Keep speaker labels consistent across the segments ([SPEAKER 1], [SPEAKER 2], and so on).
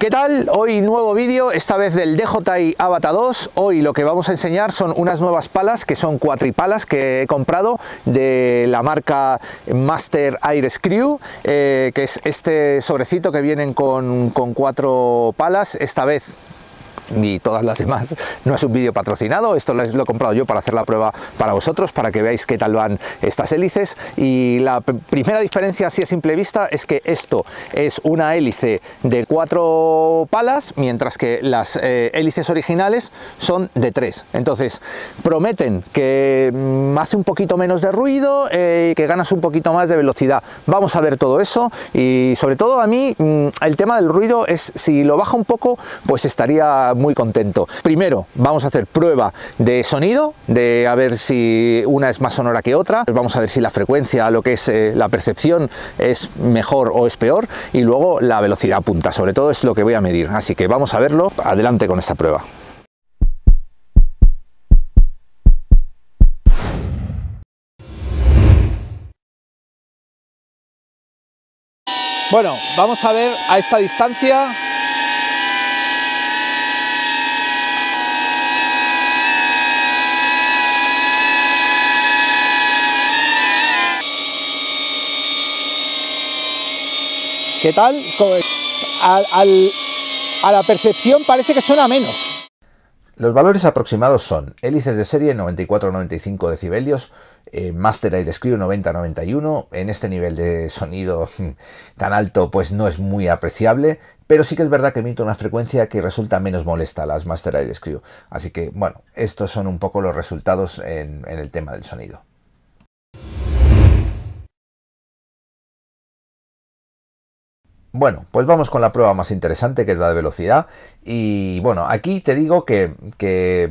[SPEAKER 1] ¿Qué tal? Hoy nuevo vídeo, esta vez del DJI Avata 2. Hoy lo que vamos a enseñar son unas nuevas palas que son cuatripalas que he comprado de la marca Master Air Screw, eh, que es este sobrecito que vienen con, con cuatro palas, esta vez ni todas las demás, no es un vídeo patrocinado, esto lo, he comprado yo para hacer la prueba para vosotros, para que veáis qué tal van estas hélices y la primera diferencia así a simple vista es que esto es una hélice de cuatro palas, mientras que las eh, hélices originales son de tres. Entonces, prometen que mm, hace un poquito menos de ruido y eh, que ganas un poquito más de velocidad. Vamos a ver todo eso y sobre todo a mí mm, el tema del ruido es si lo baja un poco, pues estaría muy contento. Primero, vamos a hacer prueba de sonido, de a ver si una es más sonora que otra, vamos a ver si la frecuencia, lo que es eh, la percepción es mejor o es peor y luego la velocidad punta, sobre todo es lo que voy a medir. Así que vamos a verlo, adelante con esta prueba. Bueno, vamos a ver a esta distancia ¿Qué tal? a la percepción parece que suena menos. Los valores aproximados son hélices de serie 94-95 decibelios, eh, Master Air Screw 90-91. En este nivel de sonido tan alto, pues no es muy apreciable, pero sí que es verdad que emite una frecuencia que resulta menos molesta a las Master Air Screw. Así que, bueno, estos son un poco los resultados en el tema del sonido. Bueno, pues vamos con la prueba más interesante que es la de velocidad. Y bueno, aquí te digo que,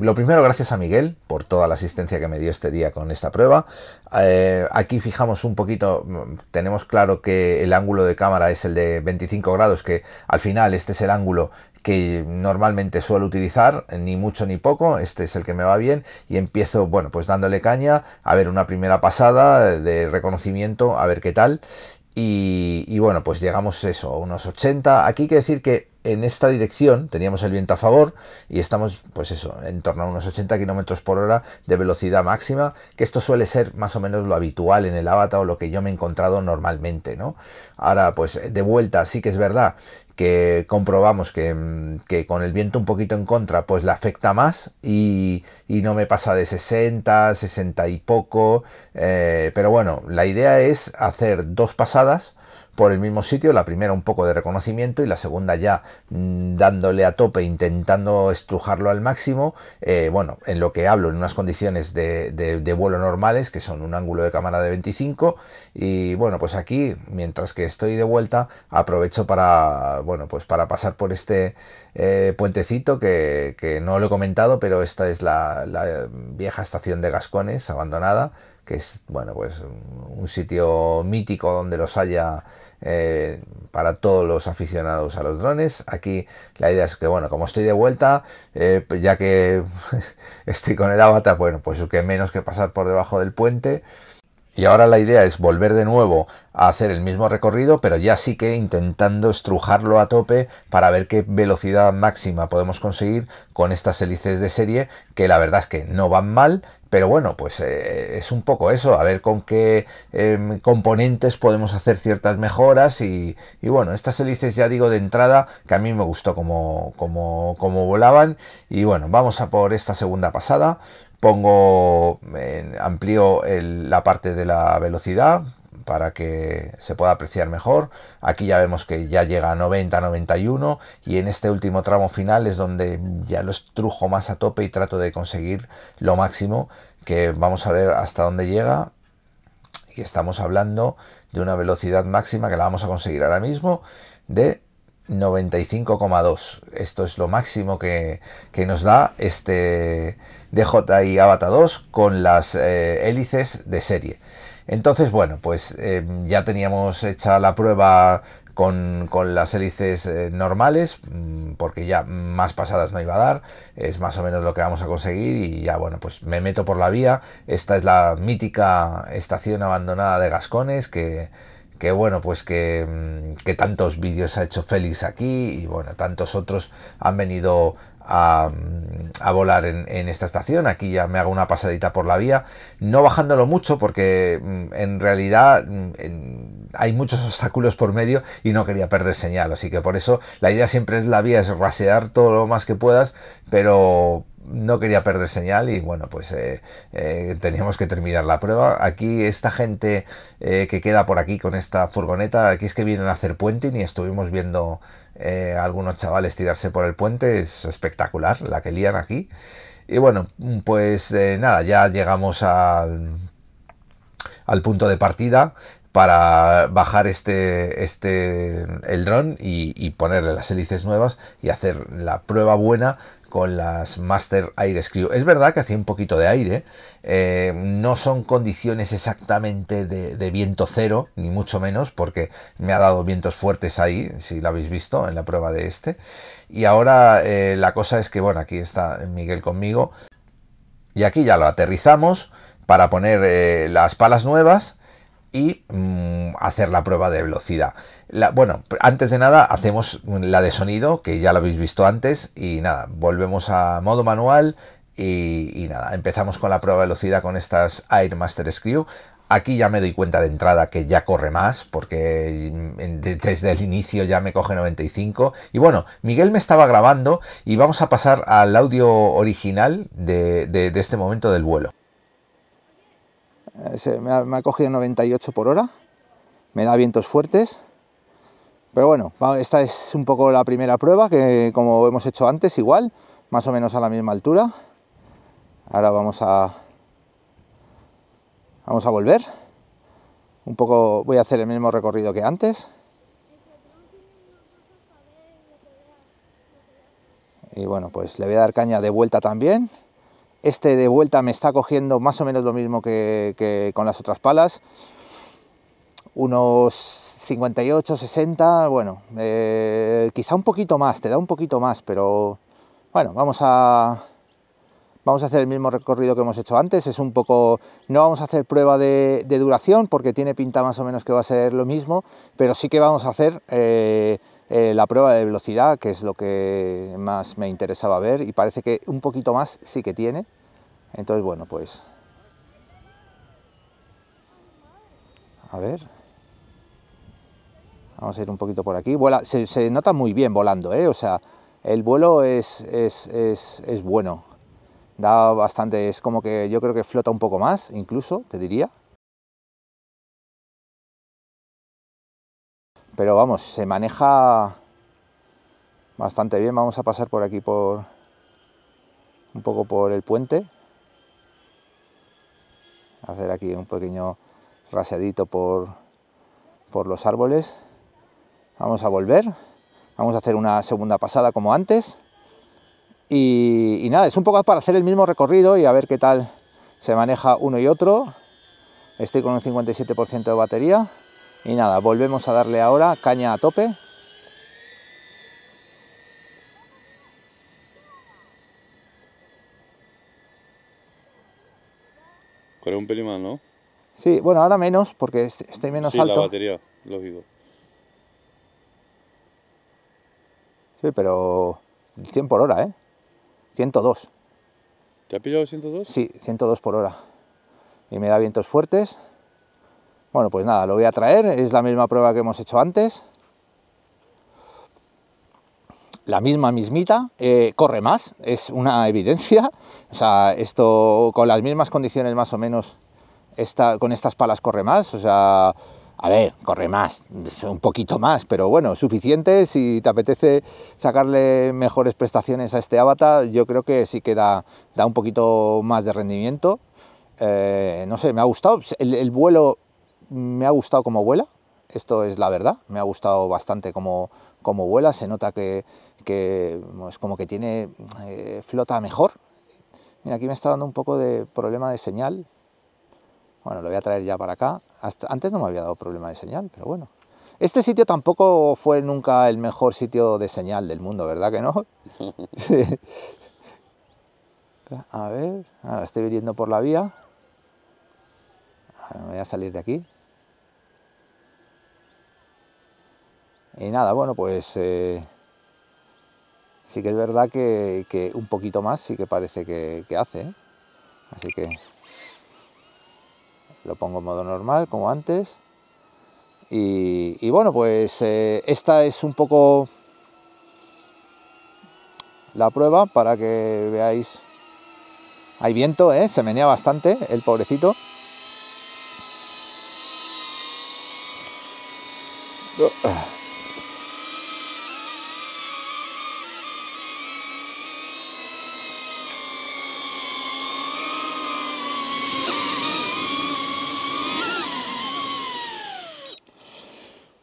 [SPEAKER 1] lo primero, gracias a Miguel por toda la asistencia que me dio este día con esta prueba. Eh, aquí fijamos un poquito, mm, tenemos claro que el ángulo de cámara es el de 25 grados, que al final este es el ángulo que normalmente suelo utilizar, ni mucho ni poco, este es el que me va bien y empiezo, bueno, pues dándole caña, a ver una primera pasada de reconocimiento, a ver qué tal y, bueno, pues llegamos eso, a unos 80. Aquí hay que decir que en esta dirección teníamos el viento a favor y estamos, pues eso, en torno a unos 80 kilómetros por hora de velocidad máxima, que esto suele ser más o menos lo habitual en el avatar o lo que yo me he encontrado normalmente, ¿no? Ahora, pues de vuelta, sí que es verdad que comprobamos que, mm, con el viento un poquito en contra, pues la afecta más y, no me pasa de 60, 60 y poco. Eh, pero bueno, la idea es hacer dos pasadas por el mismo sitio, la primera un poco de reconocimiento y la segunda ya mm, dándole a tope, intentando estrujarlo al máximo, eh, bueno, en lo que hablo, en unas condiciones de, vuelo normales, que son un ángulo de cámara de 25, y bueno, pues aquí, mientras que estoy de vuelta, aprovecho para, bueno, pues para pasar por este eh, puentecito que, no lo he comentado, pero esta es la vieja estación de Gascones, abandonada, que es bueno pues un sitio mítico donde los haya eh, para todos los aficionados a los drones. Aquí la idea es que bueno, como estoy de vuelta, eh, pues, ya que estoy con el avatar, bueno, pues que menos que pasar por debajo del puente. Y ahora la idea es volver de nuevo a hacer el mismo recorrido, pero ya sí que intentando estrujarlo a tope para ver qué velocidad máxima podemos conseguir con estas hélices de serie, que la verdad es que no van mal pero bueno, pues eh, es un poco eso, a ver con qué em, componentes podemos hacer ciertas mejoras y, bueno, estas hélices ya digo de entrada que a mí me gustó como, volaban y bueno, vamos a por esta segunda pasada, pongo, amplío la parte de la velocidad, para que se pueda apreciar mejor. Aquí ya vemos que ya llega a 90, 91 y en este último tramo final es donde ya lo estrujo más a tope y trato de conseguir lo máximo que vamos a ver hasta dónde llega. Y estamos hablando de una velocidad máxima que la vamos a conseguir ahora mismo de 95,2. Esto es lo máximo que, nos da este DJI Avata 2 con las eh, hélices de serie. Entonces, bueno, pues em, ya teníamos hecha la prueba con, las hélices eh, normales, mm, porque ya más pasadas no iba a dar, es más o menos lo que vamos a conseguir y ya, bueno, pues me meto por la vía. Esta es la mítica estación abandonada de Gascones que bueno, pues que, mm, que, tantos vídeos ha hecho Félix aquí y bueno, tantos otros han venido a, volar en, esta estación. Aquí ya me hago una pasadita por la vía, no bajándolo mucho porque mm, en realidad mm, hay muchos obstáculos por medio y no quería perder señal. Así que por eso la idea siempre es la vía, es rasear todo lo más que puedas, pero no quería perder señal y bueno, pues eh, eh, teníamos que terminar la prueba. Aquí esta gente eh, que queda por aquí con esta furgoneta, aquí es que vienen a hacer puente y estuvimos viendo algunos chavales tirarse por el puente, es espectacular la que lían aquí. Y bueno, pues nada, ya llegamos al, al punto de partida para bajar este, este el dron y, y, ponerle las hélices nuevas y hacer la prueba buena con las Master Air Screw. Es verdad que hacía un poquito de aire, eh, no son condiciones exactamente de, viento cero, ni mucho menos, porque me ha dado vientos fuertes ahí, si lo habéis visto en la prueba de este. Y ahora eh, la cosa es que, bueno, aquí está Miguel conmigo, y aquí ya lo aterrizamos para poner eh, las palas nuevas y mm, hacer la prueba de velocidad. La, bueno, antes de nada hacemos la de sonido, que ya lo habéis visto antes, y nada, volvemos a modo manual y, nada, empezamos con la prueba de velocidad con estas Air Master Screw. Aquí ya me doy cuenta de entrada que ya corre más, porque mm, desde el inicio ya me coge 95. Y bueno, Miguel me estaba grabando y vamos a pasar al audio original de este momento del vuelo. Eh, me, ha, cogido 98 por hora, me da vientos fuertes, pero bueno, esta es un poco la primera prueba que como hemos hecho antes igual, más o menos a la misma altura. Ahora vamos a vamos a volver. Un poco voy a hacer el mismo recorrido que antes. Y bueno, pues le voy a dar caña de vuelta también. Este de vuelta me está cogiendo más o menos lo mismo que, con las otras palas. Unos 58, 60, bueno, eh, quizá un poquito más, te da un poquito más, pero bueno, vamos a, vamos a hacer el mismo recorrido que hemos hecho antes, es un poco, no vamos a hacer prueba de, duración porque tiene pinta más o menos que va a ser lo mismo, pero sí que vamos a hacer eh, eh, la prueba de velocidad, que es lo que más me interesaba ver, y parece que un poquito más sí que tiene. Entonces, bueno, pues... A ver... Vamos a ir un poquito por aquí. Vuela, se, nota muy bien volando, ¿eh? O sea, el vuelo es, es bueno. Da bastante, es como que yo creo que flota un poco más, incluso, te diría. Pero vamos, se maneja bastante bien. Vamos a pasar por aquí por un poco por el puente. Hacer aquí un pequeño raseadito por, por los árboles. Vamos a volver. Vamos a hacer una segunda pasada como antes. Y, y, nada, es un poco para hacer el mismo recorrido y a ver qué tal se maneja uno y otro. Estoy con un 57% de batería. Y nada, volvemos a darle ahora caña a tope. Corre un pelimán, más, ¿no? Sí, bueno, ahora menos porque estoy menos sí, alto. la batería, lógico. Sí, pero 100 por hora, ¿eh? 102. ¿Te ha pillado 102? Sí, 102 por hora. Y me da vientos fuertes. Bueno, pues nada, lo voy a traer, es la misma prueba que hemos hecho antes. La misma mismita, eh, corre más, es una evidencia. O sea, esto con las mismas condiciones más o menos, con estas palas corre más. O sea, a ver, corre más, un poquito más, pero bueno, suficiente. Si te apetece sacarle mejores prestaciones a este avatar, yo creo que sí que da, un poquito más de rendimiento. Eh, no sé, me ha gustado. el vuelo me ha gustado como vuela, esto es la verdad, me ha gustado bastante como, como vuela, se nota que, es como que tiene eh, flota mejor. Mira, aquí me está dando un poco de problema de señal. Bueno, lo voy a traer ya para acá. antes no me había dado problema de señal, pero bueno. Este sitio tampoco fue nunca el mejor sitio de señal del mundo, ¿verdad que no? A ver, ahora estoy viniendo por la vía. voy a salir de aquí. Y nada, bueno, pues eh, sí que es verdad que, un poquito más sí que parece que, hace. ¿eh? Así que lo pongo en modo normal, como antes. Y, bueno, pues eh, esta es un poco la prueba para que veáis. Hay viento, se menea bastante el pobrecito.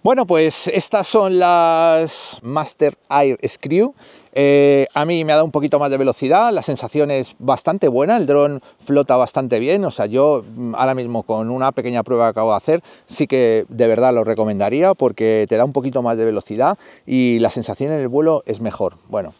[SPEAKER 1] Bueno, pues estas son las Master Air Screw. Eh, a mí me ha dado un poquito más de velocidad, la sensación es bastante buena, el dron flota bastante bien, o sea, yo mm, ahora mismo con una pequeña prueba que acabo de hacer, sí que de verdad lo recomendaría porque te da un poquito más de velocidad y la sensación en el vuelo es mejor. Bueno,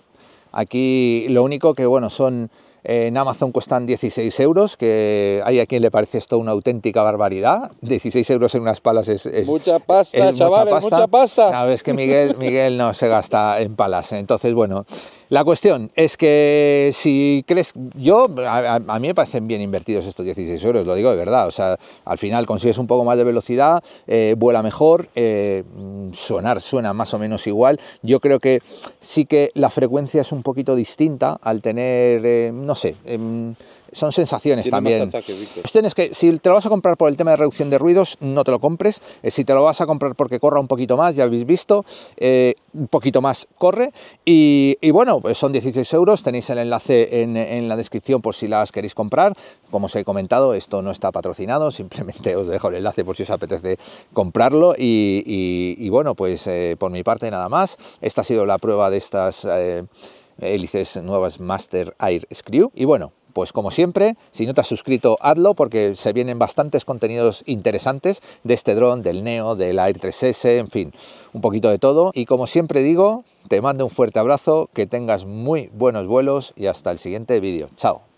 [SPEAKER 1] aquí lo único que, bueno, son en Amazon cuestan 16 euros, que hay a quien le parece esto una auténtica barbaridad. 16 euros en unas palas es... mucha pasta, chavales, mucha pasta. Sabes es que Miguel, Miguel no se gasta en palas. Entonces, bueno, la cuestión es que si crees, yo, a, mí me parecen bien invertidos estos 16 euros, lo digo de verdad, o sea, al final consigues un poco más de velocidad, eh, vuela mejor, eh, sonar suena más o menos igual, yo creo que sí que la frecuencia es un poquito distinta al tener, eh, no sé, em, son sensaciones también. Este que si te lo vas a comprar por el tema de reducción de ruidos, no te lo compres. Eh, si te lo vas a comprar porque corra un poquito más, ya habéis visto, eh, un poquito más corre. Y, bueno, pues son 16 euros. Tenéis el enlace en, la descripción por si las queréis comprar. Como os he comentado, esto no está patrocinado, simplemente os dejo el enlace por si os apetece comprarlo. Y, bueno, pues eh, por mi parte nada más. Esta ha sido la prueba de estas hélices nuevas Master Air Screw. Y bueno, pues como siempre, si no te has suscrito, hazlo porque se vienen bastantes contenidos interesantes de este dron, del Neo, del Air 3S, en fin, un poquito de todo. Y como siempre digo, te mando un fuerte abrazo, que tengas muy buenos vuelos y hasta el siguiente vídeo. Chao.